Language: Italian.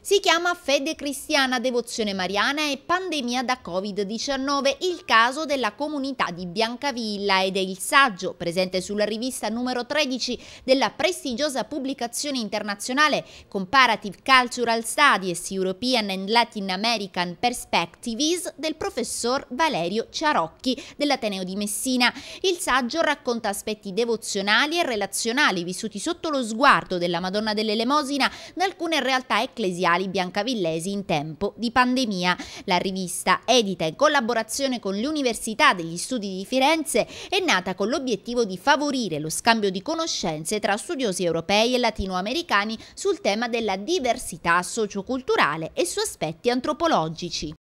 Si chiama Fede Cristiana, Devozione Mariana e Pandemia da Covid-19, il caso della comunità di Biancavilla ed è il saggio presente sulla rivista numero 13 della prestigiosa pubblicazione internazionale Comparative Cultural Studies European and Latin American Perspectives del professor Valerio Ciarocchi dell'Ateneo di Messina. Il saggio racconta aspetti devozionali e relazionali vissuti sotto lo sguardo della Madonna dell'Elemosina da alcune realtà ecclesiastiche editoriali biancavillesi in tempo di pandemia. La rivista, edita in collaborazione con l'Università degli Studi di Firenze, è nata con l'obiettivo di favorire lo scambio di conoscenze tra studiosi europei e latinoamericani sul tema della diversità socioculturale e su aspetti antropologici.